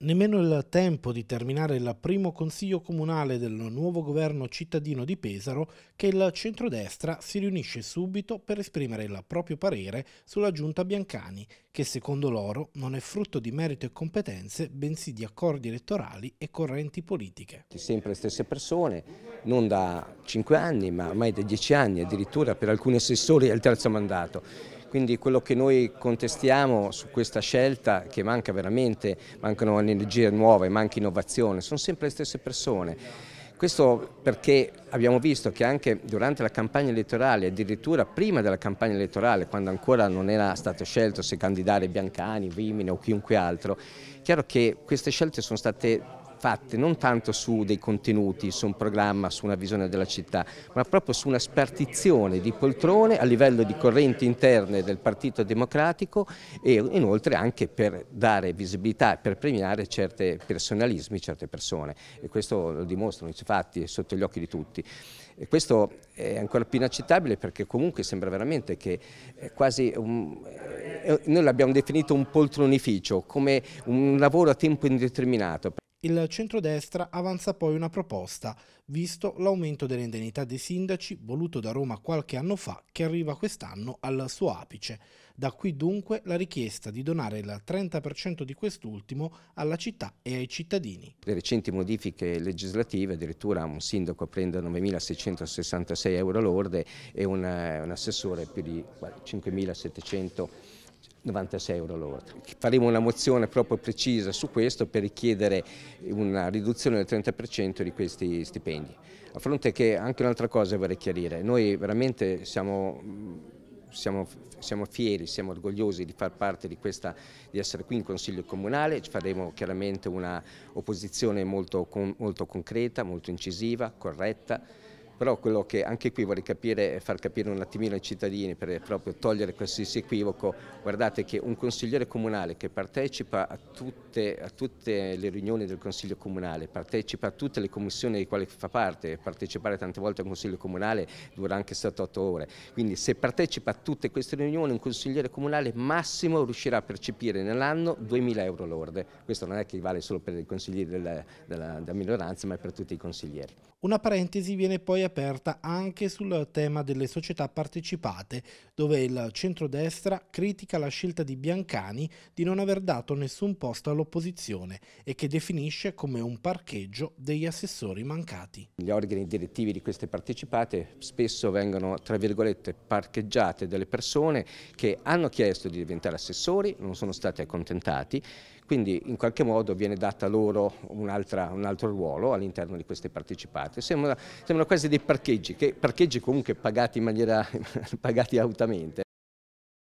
Nemmeno il tempo di terminare il primo consiglio comunale del nuovo governo cittadino di Pesaro che il centrodestra si riunisce subito per esprimere il proprio parere sulla giunta Biancani, che secondo loro non è frutto di merito e competenze, bensì di accordi elettorali e correnti politiche. Sempre le stesse persone, non da 5 anni ma ormai da 10 anni addirittura per alcuni assessori al terzo mandato. Quindi quello che noi contestiamo su questa scelta, che manca veramente, mancano energie nuove, manca innovazione, sono sempre le stesse persone. Questo perché abbiamo visto che anche durante la campagna elettorale, addirittura prima della campagna elettorale, quando ancora non era stato scelto se candidare Biancani, Vimine o chiunque altro, è chiaro che queste scelte sono state fatte non tanto su dei contenuti, su un programma, su una visione della città, ma proprio su una spartizione di poltrone a livello di correnti interne del Partito Democratico e inoltre anche per dare visibilità e per premiare certi personalismi, certe persone. E questo lo dimostrano i fatti, è sotto gli occhi di tutti. E questo è ancora più inaccettabile perché comunque sembra veramente che eh, quasi un, eh, noi l'abbiamo definito un poltronificio, come un lavoro a tempo indeterminato. Il centrodestra avanza poi una proposta, visto l'aumento delle indennità dei sindaci voluto da Roma qualche anno fa, che arriva quest'anno al suo apice. Da qui dunque la richiesta di donare il 30% di quest'ultimo alla città e ai cittadini. Le recenti modifiche legislative, addirittura un sindaco prende 9.666 euro lorde e un, eh, un assessore più di 5.700 euro 96 euro lordi. Faremo una mozione proprio precisa su questo per richiedere una riduzione del 30% di questi stipendi. A fronte che anche un'altra cosa vorrei chiarire, noi veramente siamo, siamo, siamo fieri, siamo orgogliosi di far parte di questa, di essere qui in Consiglio Comunale, faremo chiaramente una opposizione molto, molto concreta, molto incisiva, corretta, però quello che anche qui vorrei capire è far capire un attimino ai cittadini per proprio togliere qualsiasi equivoco, guardate che un consigliere comunale che partecipa a tutte, a tutte le riunioni del Consiglio Comunale, partecipa a tutte le commissioni di quale fa parte, partecipare tante volte al Consiglio Comunale dura anche 7-8 ore, quindi se partecipa a tutte queste riunioni un consigliere comunale massimo riuscirà a percepire nell'anno 2.000 euro lorde, questo non è che vale solo per i consiglieri della, della, della minoranza ma è per tutti i consiglieri. Una parentesi viene poi aperta anche sul tema delle società partecipate, dove il centrodestra critica la scelta di Biancani di non aver dato nessun posto all'opposizione e che definisce come un parcheggio degli assessori mancati. Gli organi direttivi di queste partecipate spesso vengono, tra virgolette, parcheggiate delle persone che hanno chiesto di diventare assessori, non sono stati accontentati, quindi in qualche modo viene data loro un, altro ruolo all'interno di queste partecipate. Sembra, sembra quasi di e parcheggi, che parcheggi comunque pagati, in maniera, pagati altamente.